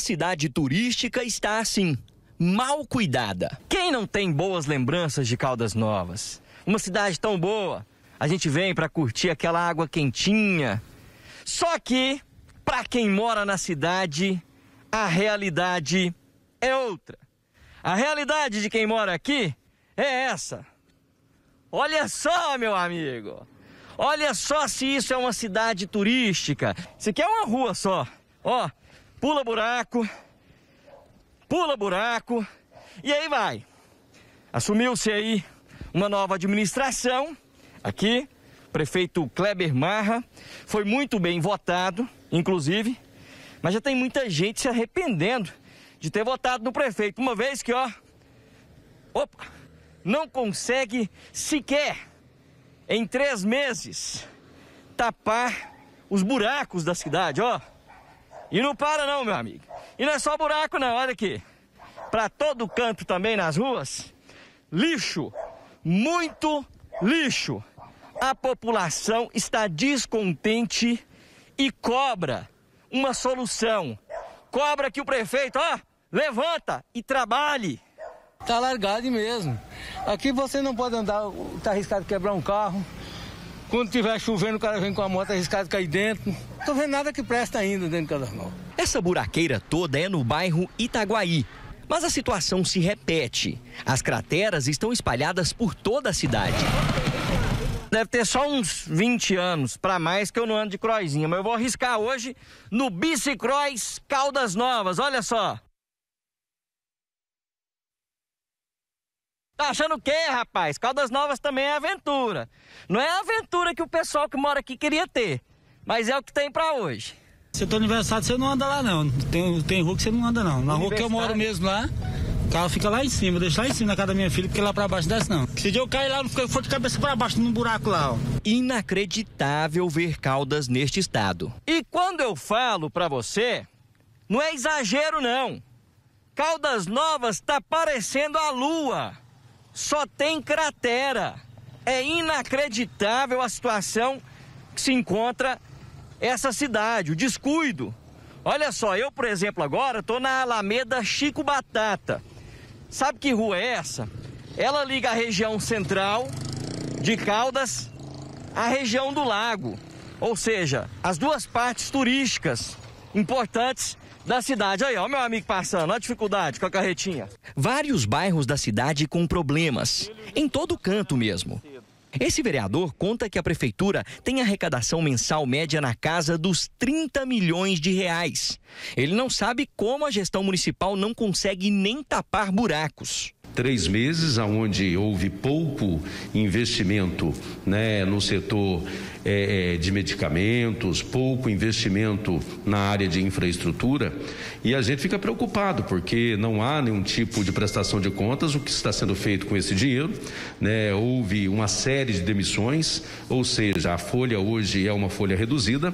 cidade turística está assim, mal cuidada. Quem não tem boas lembranças de Caldas Novas? Uma cidade tão boa, a gente vem para curtir aquela água quentinha. Só que, para quem mora na cidade, a realidade é outra. A realidade de quem mora aqui é essa. Olha só, meu amigo. Olha só se isso é uma cidade turística. Isso aqui é uma rua só. Ó, pula buraco, pula buraco, e aí vai. Assumiu-se aí uma nova administração aqui, prefeito Kleber Marra, foi muito bem votado, inclusive, mas já tem muita gente se arrependendo de ter votado no prefeito, uma vez que, ó, opa, não consegue sequer em três meses tapar os buracos da cidade, ó. E não para não, meu amigo. E não é só buraco não, olha aqui. Para todo canto também nas ruas, lixo, muito lixo. A população está descontente e cobra uma solução. Cobra que o prefeito, ó, levanta e trabalhe. Tá largado mesmo. Aqui você não pode andar, tá arriscado quebrar um carro. Quando tiver chovendo, o cara vem com a moto arriscada cair dentro. Não tô vendo nada que presta ainda dentro de Casas Essa buraqueira toda é no bairro Itaguaí. Mas a situação se repete. As crateras estão espalhadas por toda a cidade. Deve ter só uns 20 anos para mais que eu não ando de croizinha, mas eu vou arriscar hoje no bicicross Caldas Novas. Olha só. Tá achando o quê, rapaz? Caldas Novas também é aventura. Não é a aventura que o pessoal que mora aqui queria ter, mas é o que tem para hoje. Se eu tá aniversário, você não anda lá não. Tem, tem rua que você não anda não. Na rua que eu moro mesmo lá, o carro fica lá em cima, deixa lá em cima na casa da minha filha, porque lá pra baixo não desce não. Se eu cair lá, não for de cabeça pra baixo num buraco lá, ó. Inacreditável ver Caldas neste estado. E quando eu falo pra você, não é exagero não. Caldas Novas tá parecendo a lua só tem cratera. É inacreditável a situação que se encontra essa cidade, o descuido. Olha só, eu, por exemplo, agora estou na Alameda Chico Batata. Sabe que rua é essa? Ela liga a região central de Caldas à região do lago, ou seja, as duas partes turísticas importantes da cidade. Aí, ó, meu amigo passando, olha a dificuldade com a carretinha. Vários bairros da cidade com problemas, em todo canto mesmo. Esse vereador conta que a prefeitura tem arrecadação mensal média na casa dos 30 milhões de reais. Ele não sabe como a gestão municipal não consegue nem tapar buracos três meses, aonde houve pouco investimento né, no setor é, é, de medicamentos, pouco investimento na área de infraestrutura, e a gente fica preocupado, porque não há nenhum tipo de prestação de contas, o que está sendo feito com esse dinheiro. Né, houve uma série de demissões, ou seja, a folha hoje é uma folha reduzida,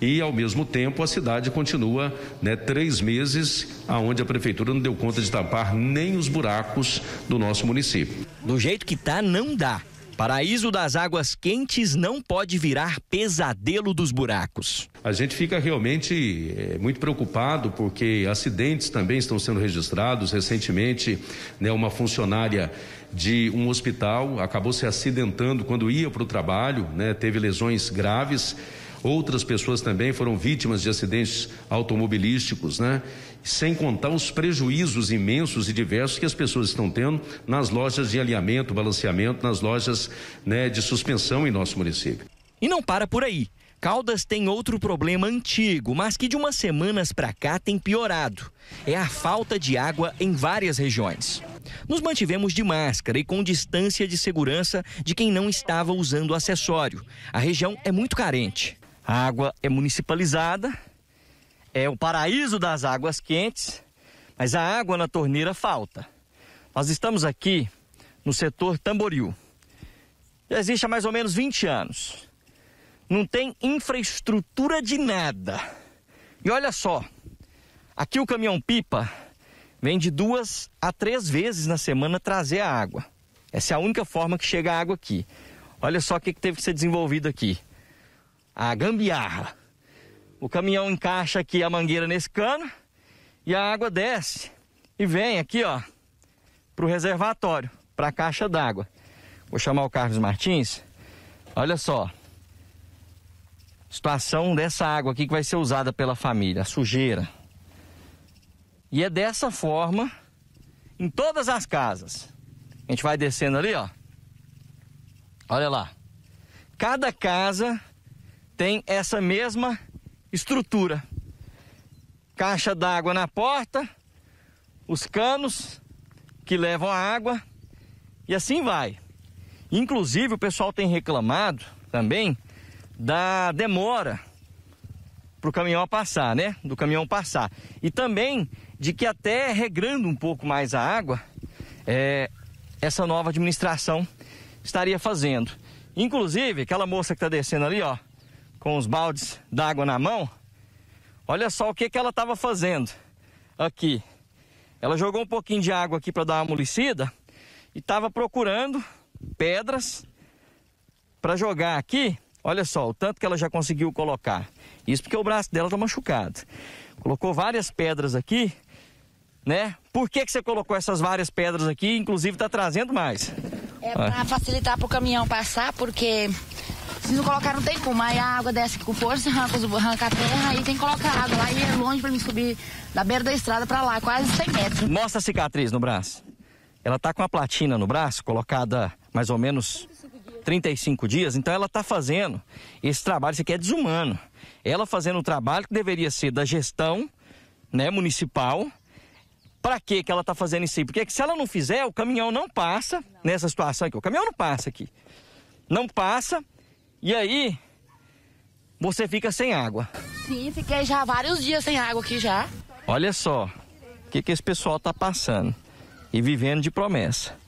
e ao mesmo tempo a cidade continua né, três meses, aonde a prefeitura não deu conta de tampar nem os buracos rios do nosso município. Do jeito que está não dá. Paraíso das águas quentes não pode virar pesadelo dos buracos. A gente fica realmente é, muito preocupado porque acidentes também estão sendo registrados. Recentemente, né, uma funcionária de um hospital acabou se acidentando quando ia para o trabalho, né, teve lesões graves Outras pessoas também foram vítimas de acidentes automobilísticos, né? Sem contar os prejuízos imensos e diversos que as pessoas estão tendo nas lojas de alinhamento, balanceamento, nas lojas né, de suspensão em nosso município. E não para por aí. Caldas tem outro problema antigo, mas que de umas semanas para cá tem piorado. É a falta de água em várias regiões. Nos mantivemos de máscara e com distância de segurança de quem não estava usando o acessório. A região é muito carente. A água é municipalizada, é o paraíso das águas quentes, mas a água na torneira falta. Nós estamos aqui no setor Tamboril. Já Existe há mais ou menos 20 anos. Não tem infraestrutura de nada. E olha só, aqui o caminhão-pipa vem de duas a três vezes na semana trazer a água. Essa é a única forma que chega a água aqui. Olha só o que teve que ser desenvolvido aqui a gambiarra. O caminhão encaixa aqui a mangueira nesse cano e a água desce e vem aqui, ó, para o reservatório, para a caixa d'água. Vou chamar o Carlos Martins. Olha só, situação dessa água aqui que vai ser usada pela família, a sujeira. E é dessa forma em todas as casas. A gente vai descendo ali, ó. Olha lá. Cada casa tem essa mesma estrutura. Caixa d'água na porta, os canos que levam a água e assim vai. Inclusive o pessoal tem reclamado também da demora para o caminhão passar, né? Do caminhão passar. E também de que até regrando um pouco mais a água, é, essa nova administração estaria fazendo. Inclusive, aquela moça que está descendo ali, ó, com os baldes d'água na mão, olha só o que, que ela estava fazendo aqui. Ela jogou um pouquinho de água aqui para dar uma amolecida e estava procurando pedras para jogar aqui. Olha só o tanto que ela já conseguiu colocar. Isso porque o braço dela está machucado. Colocou várias pedras aqui, né? Por que, que você colocou essas várias pedras aqui? Inclusive está trazendo mais. É para facilitar para o caminhão passar, porque se não colocar, não tem como. Aí a água desce com força, arranca, arranca a terra, aí tem que colocar água lá. E é longe pra mim subir da beira da estrada pra lá, quase 100 metros. Mostra a cicatriz no braço. Ela tá com a platina no braço, colocada mais ou menos 35 dias, então ela está fazendo esse trabalho, isso aqui é desumano. Ela fazendo o trabalho que deveria ser da gestão né, municipal. Para que ela está fazendo isso aí? Porque se ela não fizer, o caminhão não passa não. nessa situação aqui. O caminhão não passa aqui. Não passa, e aí, você fica sem água. Sim, fiquei já vários dias sem água aqui já. Olha só o que, que esse pessoal tá passando e vivendo de promessa.